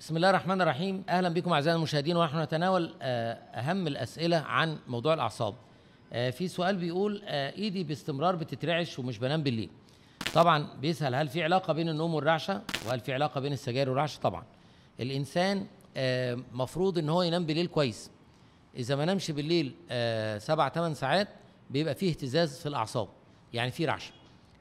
بسم الله الرحمن الرحيم اهلا بكم اعزائي المشاهدين ونحن نتناول آه، اهم الاسئله عن موضوع الاعصاب آه، في سؤال بيقول آه، ايدي باستمرار بتترعش ومش بنام بالليل طبعا بيسال هل في علاقه بين النوم والرعشه وهل في علاقه بين السجاير والرعشه طبعا الانسان مفروض ان هو ينام بالليل كويس اذا ما نامش بالليل سبع ثمان ساعات بيبقى فيه اهتزاز في الاعصاب يعني في رعشه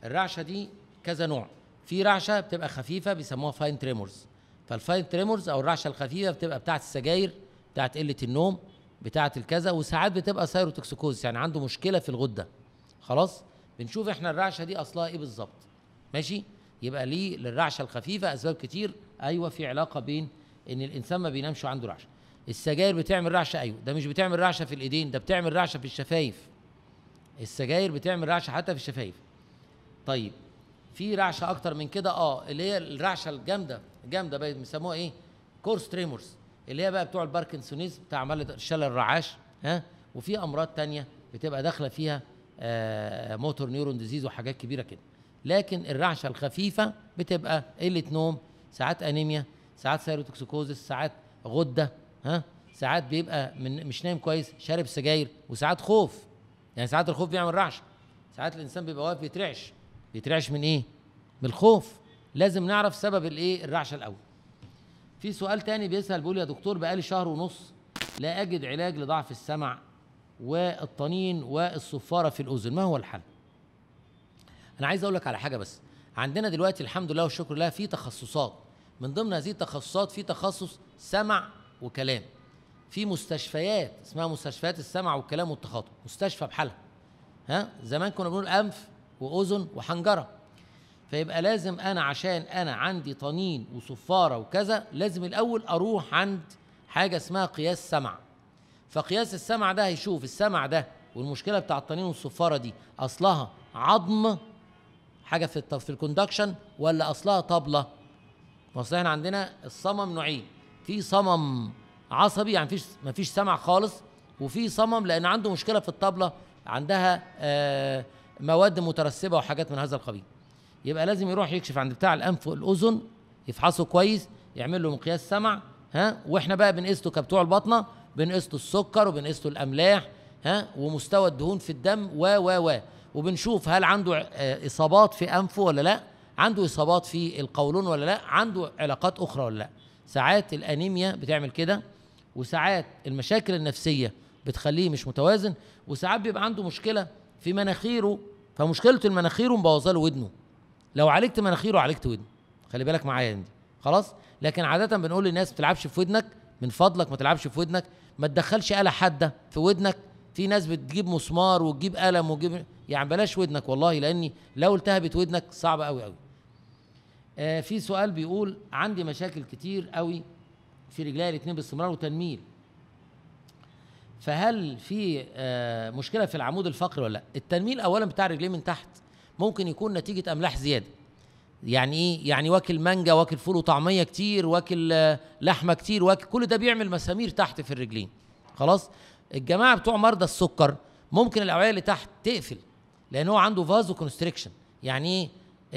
الرعشه دي كذا نوع في رعشه بتبقى خفيفه بيسموها فاين تريمورز فالفاين تريمورز او الرعشه الخفيفه بتبقى بتاعه السجاير بتاعه قله النوم بتاعه الكذا وساعات بتبقى سايروتوكسيكوز يعني عنده مشكله في الغده خلاص بنشوف احنا الرعشه دي اصلها ايه بالظبط ماشي يبقى ليه للرعشه الخفيفه اسباب كتير ايوه في علاقه بين ان الانسان ما بينامش وعنده رعشه السجاير بتعمل رعشه ايوه ده مش بتعمل رعشه في الايدين ده بتعمل رعشه في الشفايف السجاير بتعمل رعشه حتى في الشفايف طيب في رعشه اكتر من كده اه اللي هي الرعشه الجامده الجامده بقى بيسموها ايه كورس تريمورز اللي هي بقى بتوع الباركنسونيز بتاع عمليه شلل الرعاش ها وفي امراض تانية بتبقى داخله فيها آه موتور نيورون ديزيز وحاجات كبيره كده لكن الرعشه الخفيفه بتبقى قله نوم ساعات انيميا ساعات سيروتوكسيكوزس ساعات غده ها ساعات بيبقى من مش نايم كويس شارب سجاير وساعات خوف يعني ساعات الخوف بيعمل رعشه ساعات الانسان بيبقى واقف بيترعش بيترعش من ايه من الخوف لازم نعرف سبب الايه الرعشه الاول في سؤال تاني بيسال بيقول يا دكتور بقالي شهر ونص لا اجد علاج لضعف السمع والطنين والصفاره في الاذن ما هو الحل انا عايز اقول لك على حاجه بس عندنا دلوقتي الحمد لله والشكر لله في تخصصات من ضمن هذه التخصصات في تخصص سمع وكلام في مستشفيات اسمها مستشفيات السمع والكلام والتخاطب مستشفى بحالها ها زمان كنا بنقول انف واذن وحنجره فيبقى لازم انا عشان انا عندي طنين وصفاره وكذا لازم الاول اروح عند حاجه اسمها قياس سمع فقياس السمع ده هيشوف السمع ده والمشكله بتاع الطنين والصفاره دي اصلها عظم حاجه في في الكوندكشن ولا اصلها طبله اصل احنا عندنا الصمم نوعين في صمم عصبي يعني فيش مفيش سمع خالص وفي صمم لان عنده مشكله في الطبله عندها آه مواد مترسبه وحاجات من هذا القبيل يبقى لازم يروح يكشف عند بتاع الانف والاذن يفحصه كويس يعمل له مقياس سمع ها واحنا بقى بنقيسه كبتوع البطنه بنقيسه السكر وبنقيسه الاملاح ها ومستوى الدهون في الدم و و و وبنشوف هل عنده آه، اصابات في انفه ولا لا عنده اصابات في القولون ولا لا عنده علاقات اخرى ولا لا ساعات الانيميا بتعمل كده وساعات المشاكل النفسيه بتخليه مش متوازن وساعات بيبقى عنده مشكله في مناخيره فمشكلته المناخيره مبوظه له ودنه لو عالجت مناخيره عالجت ودنه خلي بالك معايا هندي خلاص لكن عاده بنقول للناس ما تلعبش في ودنك من فضلك ما تلعبش في ودنك ما تدخلش آلة حادة في ودنك في ناس بتجيب مسمار وتجيب قلم وتجيب يعني بلاش ودنك والله لاني لو التهبت ودنك صعب قوي قوي آه في سؤال بيقول عندي مشاكل كتير قوي في رجلي الاثنين باستمرار وتنميل فهل في آه، مشكله في العمود الفقري ولا لا التنميل اولا بتاع الرجلين من تحت ممكن يكون نتيجه املاح زياده يعني ايه يعني واكل مانجا واكل فول وطعميه كتير واكل آه، لحمه كتير واكل كل ده بيعمل مسامير تحت في الرجلين خلاص الجماعه بتوع مرضى السكر ممكن الاوعيه اللي تحت تقفل لان هو عنده فازو كونستريكشن يعني ايه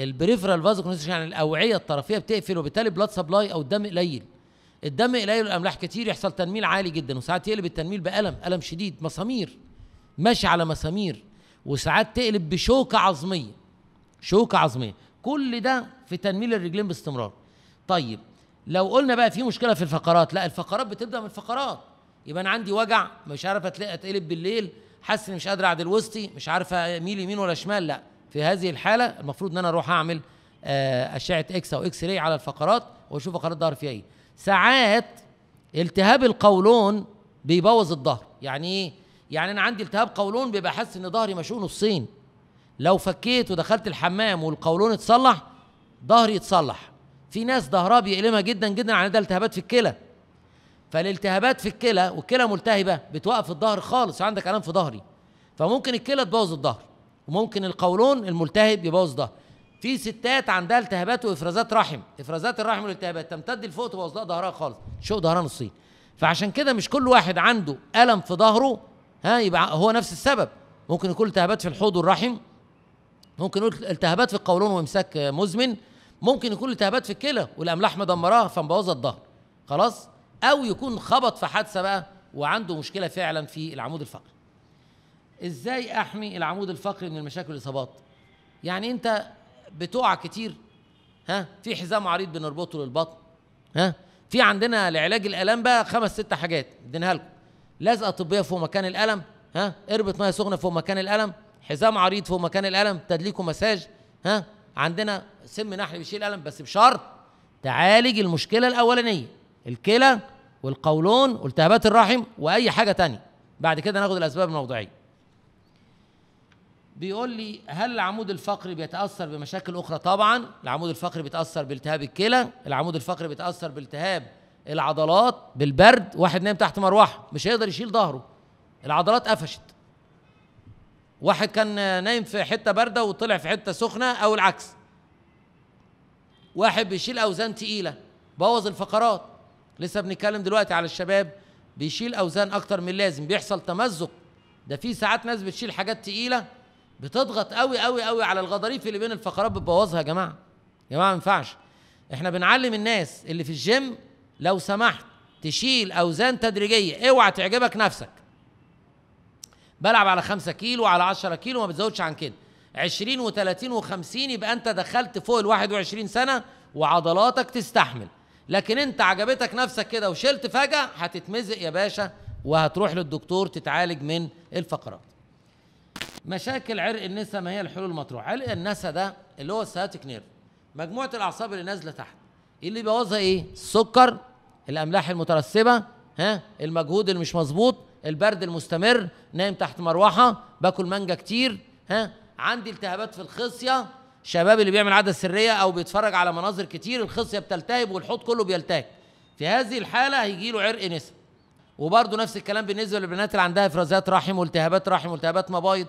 البريفرال فازو كونستريكشن يعني الاوعيه الطرفيه بتقفل وبالتالي بلاد سبلاي او الدم قليل الدم قليل الاملاح كتير يحصل تنميل عالي جدا وساعات يقلب التنميل بالم الم شديد مسامير ماشي على مسامير وساعات تقلب بشوكه عظميه شوكه عظميه كل ده في تنميل الرجلين باستمرار طيب لو قلنا بقى في مشكله في الفقرات لا الفقرات بتبدا من الفقرات يبقى انا عندي وجع مش عارف اتقلب بالليل حاسس اني مش قادر اعدل وسطي مش عارف اميل يمين ولا شمال لا في هذه الحاله المفروض ان انا اروح اعمل آه، اشعه اكس او اكس راي على الفقرات واشوف فقرات ظهر فيها ايه ساعات التهاب القولون بيبوظ الظهر يعني ايه يعني انا عندي التهاب قولون بيبقى حاسس ان ظهري مشوه نصين لو فكيت ودخلت الحمام والقولون اتصلح ظهري يتصلح في ناس ظهرها بيألمها جدا جدا عندها التهابات في الكلى فالالتهابات في الكلى والكلى ملتهبه بتوقف الظهر خالص عندك الام في ظهري فممكن الكلى تبوظ الظهر وممكن القولون الملتهب يبوظ ظهر في ستات عندها التهابات وافرازات رحم افرازات الرحم والالتهابات تمتد لفوق تبقى وصلها ظهرها خالص شوق ظهرها نصين فعشان كده مش كل واحد عنده الم في ظهره ها يبقى هو نفس السبب ممكن يكون التهابات في الحوض والرحم ممكن يكون التهابات في القولون وامساك مزمن ممكن يكون التهابات في الكلى والاملاح مدمراها فمبوظه الظهر خلاص او يكون خبط في حادثه بقى وعنده مشكله فعلا في العمود الفقري ازاي احمي العمود الفقري من المشاكل والاصابات يعني انت بتقع كتير ها في حزام عريض بنربطه للبطن ها في عندنا لعلاج الالام بقى خمس ست حاجات اديناها لكم لزقه طبيه فوق مكان الالم ها اربط ميه سخنه فوق مكان الالم حزام عريض فوق مكان الالم تدليك ومساج ها عندنا سم نحل بيشيل الالم بس بشرط تعالج المشكله الاولانيه الكلى والقولون والتهابات الرحم واي حاجه تانية بعد كده ناخد الاسباب الموضوعيه بيقول لي هل العمود الفقري بيتاثر بمشاكل اخرى طبعا العمود الفقري بيتاثر بالتهاب الكلى العمود الفقري بيتاثر بالتهاب العضلات بالبرد واحد نايم تحت مروحه مش هيقدر يشيل ظهره العضلات قفشت واحد كان نايم في حته بارده وطلع في حته سخنه او العكس واحد بيشيل اوزان تقيله بوظ الفقرات لسه بنتكلم دلوقتي على الشباب بيشيل اوزان اكتر من اللازم بيحصل تمزق ده في ساعات ناس بتشيل حاجات تقيله بتضغط قوي قوي قوي على الغضاريف اللي بين الفقرات بتبوظها يا جماعه يا جماعه ما ينفعش احنا بنعلم الناس اللي في الجيم لو سمحت تشيل اوزان تدريجيه اوعى تعجبك نفسك بلعب على 5 كيلو على 10 كيلو ما بتزودش عن كده 20 و30 و50 يبقى انت دخلت فوق ال 21 سنه وعضلاتك تستحمل لكن انت عجبتك نفسك كده وشلت فجاه هتتمزق يا باشا وهتروح للدكتور تتعالج من الفقرات مشاكل عرق النسا ما هي الحلول المطروحه عرق النسا ده اللي هو السياتيك نيرف مجموعه الاعصاب اللي نازله تحت اللي بيبوظها ايه السكر الاملاح المترسبه ها المجهود اللي مش مظبوط البرد المستمر نايم تحت مروحه باكل مانجا كتير ها عندي التهابات في الخصيه شباب اللي بيعمل عاده سريه او بيتفرج على مناظر كتير الخصيه بتلتهب والحوض كله بيلتهب في هذه الحاله هيجي له عرق نسا وبرده نفس الكلام بالنسبه للبنات اللي عندها افرازات رحم والتهابات رحم والتهابات مبايض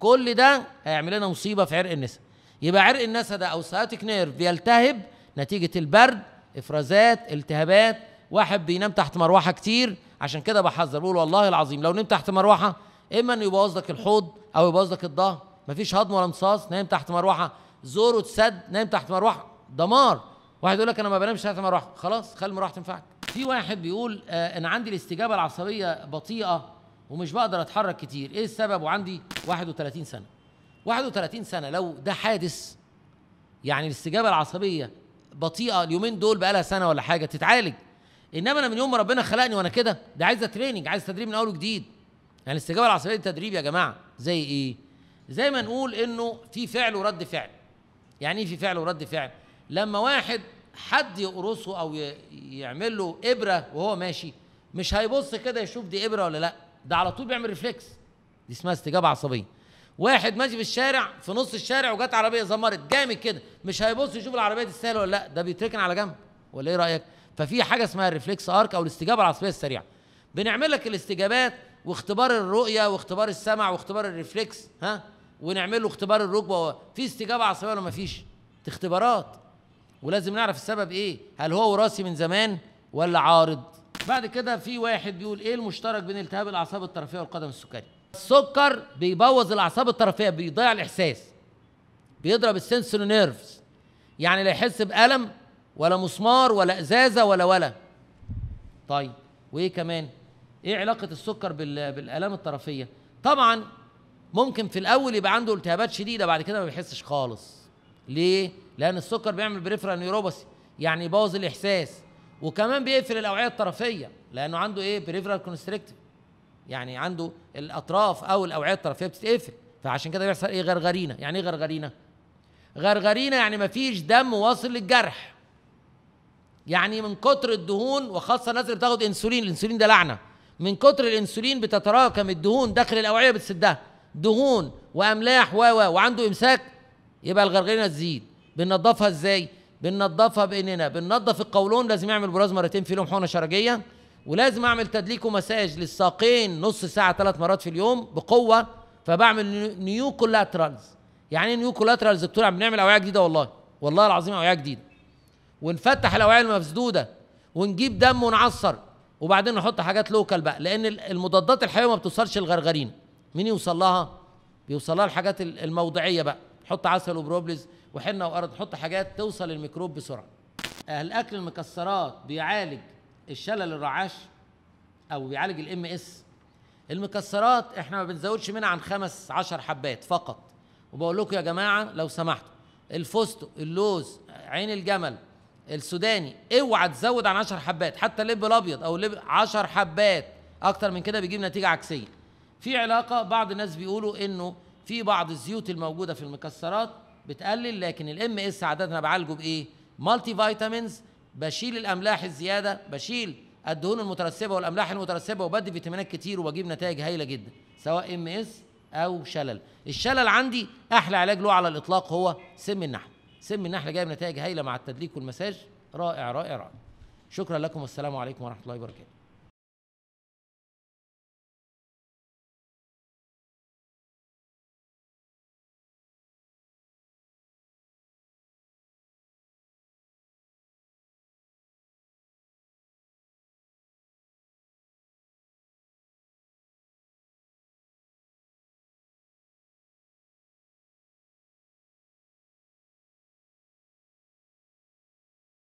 كل ده هيعمل لنا مصيبه في عرق النسا يبقى عرق النسا ده او سciatic نيرف بيلتهب نتيجه البرد افرازات التهابات واحد بينام تحت مروحه كتير عشان كده بحذر بقول والله العظيم لو نمت تحت مروحه اما انه يبوظ لك الحوض او يبوظ لك الظهر مفيش هضم ولا امتصاص نايم تحت مروحه زوره اتسد نايم تحت مروحه دمار واحد يقول لك انا ما بنامش تحت مروحه خلاص خلي المروحه تنفعك في واحد بيقول آه انا عندي الاستجابه العصبيه بطيئه ومش بقدر اتحرك كتير ايه السبب وعندي 31 سنه 31 سنه لو ده حادث يعني الاستجابه العصبيه بطيئه اليومين دول بقالها سنه ولا حاجه تتعالج انما انا من يوم ما ربنا خلقني وانا كده ده عايزه تريننج عايز تدريب من اول وجديد يعني الاستجابه العصبيه دي تدريب يا جماعه زي ايه زي ما نقول انه في فعل ورد فعل يعني ايه في فعل ورد فعل لما واحد حد يقرصه او يعمل له ابره وهو ماشي مش هيبص كده يشوف دي ابره ولا لا ده على طول بيعمل ريفلكس دي اسمها استجابه عصبيه واحد ماشي في الشارع في نص الشارع وجت عربيه زمرت جامد كده مش هيبص يشوف العربيه دي سهله ولا لا ده بيتركن على جنب ولا ايه رايك ففي حاجه اسمها الريفلكس ارك او الاستجابه العصبيه السريعه بنعمل لك الاستجابات واختبار الرؤيه واختبار السمع واختبار الريفلكس ها ونعمل له اختبار الركبه في استجابه عصبيه ولا ما فيش اختبارات ولازم نعرف السبب ايه هل هو وراثي من زمان ولا عارض بعد كده في واحد بيقول ايه المشترك بين التهاب الاعصاب الطرفيه والقدم السكري السكر بيبوظ الاعصاب الطرفيه بيضيع الاحساس بيضرب السنسور نيرفز يعني لا يحس بالم ولا مسمار ولا ازازه ولا ولا طيب وايه كمان ايه علاقه السكر بالالام الطرفيه طبعا ممكن في الاول يبقى عنده التهابات شديده بعد كده ما بيحسش خالص ليه لان السكر بيعمل بريفرال نيوروباثي يعني يبوظ الاحساس وكمان بيقفل الاوعيه الطرفيه لانه عنده ايه بريفرال كونستريكتيف يعني عنده الاطراف او الاوعيه الطرفيه بتتقفل فعشان كده بيحصل ايه غرغرينا يعني ايه غرغرينا غرغرينا يعني مفيش دم واصل للجرح يعني من كتر الدهون وخاصه الناس اللي بتاخد انسولين الانسولين ده لعنه من كتر الانسولين بتتراكم الدهون داخل الاوعيه بتسدها دهون واملاح و و وعنده امساك يبقى الغرغرينه تزيد بننظفها ازاي بننضفها باننا بننضف القولون لازم يعمل براز مرتين في اليوم حقنه شرجيه ولازم اعمل تدليك ومساج للساقين نص ساعه ثلاث مرات في اليوم بقوه فبعمل نيو كولاترالز يعني ايه نيو كولاترالز دكتور عم بنعمل اوعيه جديده والله والله العظيم اوعيه جديده ونفتح الاوعيه المسدوده ونجيب دم ونعصر وبعدين نحط حاجات لوكال بقى لان المضادات الحيويه ما بتوصلش الغرغرين مين يوصل لها بيوصل لها الحاجات الموضعيه بقى حط عسل وبروبلز وحنه وارض حط حاجات توصل الميكروب بسرعه الاكل المكسرات بيعالج الشلل الرعاش او بيعالج الام اس المكسرات احنا ما بنزودش منها عن خمس عشر حبات فقط وبقول لكم يا جماعه لو سمحتوا الفستق اللوز عين الجمل السوداني اوعى تزود عن 10 حبات حتى اللب الابيض او اللب 10 حبات اكتر من كده بيجيب نتيجه عكسيه في علاقه بعض الناس بيقولوا انه في بعض الزيوت الموجوده في المكسرات بتقلل لكن الام اس عاده انا بعالجه بايه؟ مالتي فيتامينز بشيل الاملاح الزياده بشيل الدهون المترسبه والاملاح المترسبه وبدي فيتامينات كتير وبجيب نتائج هايله جدا سواء ام اس او شلل الشلل عندي احلى علاج له على الاطلاق هو سم النحل سم النحل جايب نتائج هايله مع التدليك والمساج رائع رائع رائع شكرا لكم والسلام عليكم ورحمه الله وبركاته